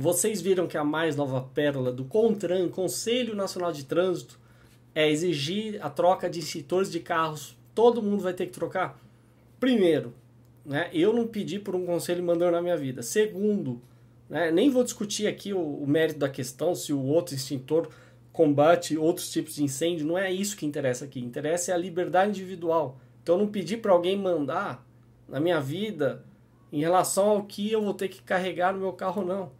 Vocês viram que a mais nova pérola do CONTRAN, Conselho Nacional de Trânsito, é exigir a troca de extintores de carros. Todo mundo vai ter que trocar? Primeiro, né, eu não pedi por um conselho mandando na minha vida. Segundo, né, nem vou discutir aqui o, o mérito da questão, se o outro extintor combate outros tipos de incêndio, não é isso que interessa aqui. Interessa é a liberdade individual. Então eu não pedi para alguém mandar na minha vida em relação ao que eu vou ter que carregar no meu carro não.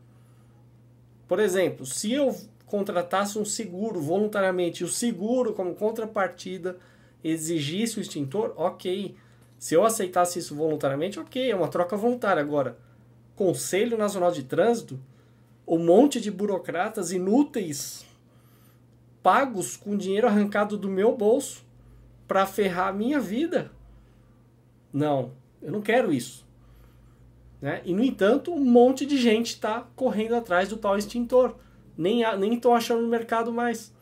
Por exemplo, se eu contratasse um seguro voluntariamente, o seguro como contrapartida exigisse o extintor, ok. Se eu aceitasse isso voluntariamente, ok, é uma troca voluntária. Agora, Conselho Nacional de Trânsito, um monte de burocratas inúteis, pagos com dinheiro arrancado do meu bolso para ferrar a minha vida. Não, eu não quero isso. Né? E, no entanto, um monte de gente está correndo atrás do tal extintor. Nem estão achando no mercado mais.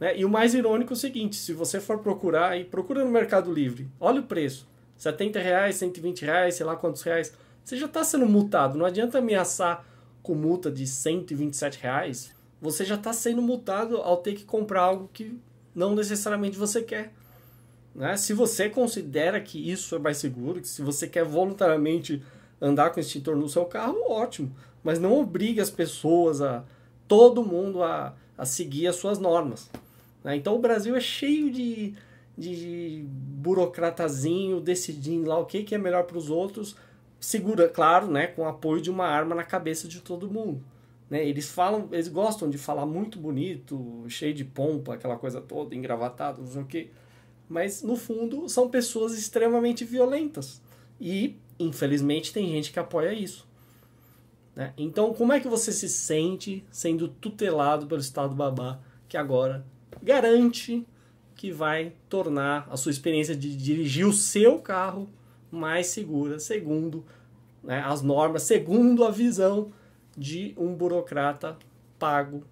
Né? E o mais irônico é o seguinte: se você for procurar, e procura no Mercado Livre, olha o preço: 70 reais, 120 reais, sei lá quantos reais. Você já está sendo multado. Não adianta ameaçar com multa de 127 reais. Você já está sendo multado ao ter que comprar algo que não necessariamente você quer. Né? Se você considera que isso é mais seguro, que se você quer voluntariamente andar com extintor no seu carro, ótimo. Mas não obrigue as pessoas, a todo mundo a, a seguir as suas normas. Né? Então o Brasil é cheio de, de burocratazinho decidindo lá o que, que é melhor para os outros, segura, claro, né, com o apoio de uma arma na cabeça de todo mundo. Né? Eles falam, eles gostam de falar muito bonito, cheio de pompa, aquela coisa toda, engravatado, não sei o quê. Mas no fundo são pessoas extremamente violentas. E infelizmente, tem gente que apoia isso. Né? Então, como é que você se sente sendo tutelado pelo Estado babá que agora garante que vai tornar a sua experiência de dirigir o seu carro mais segura, segundo né, as normas, segundo a visão de um burocrata pago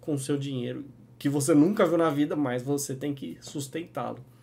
com seu dinheiro, que você nunca viu na vida, mas você tem que sustentá-lo.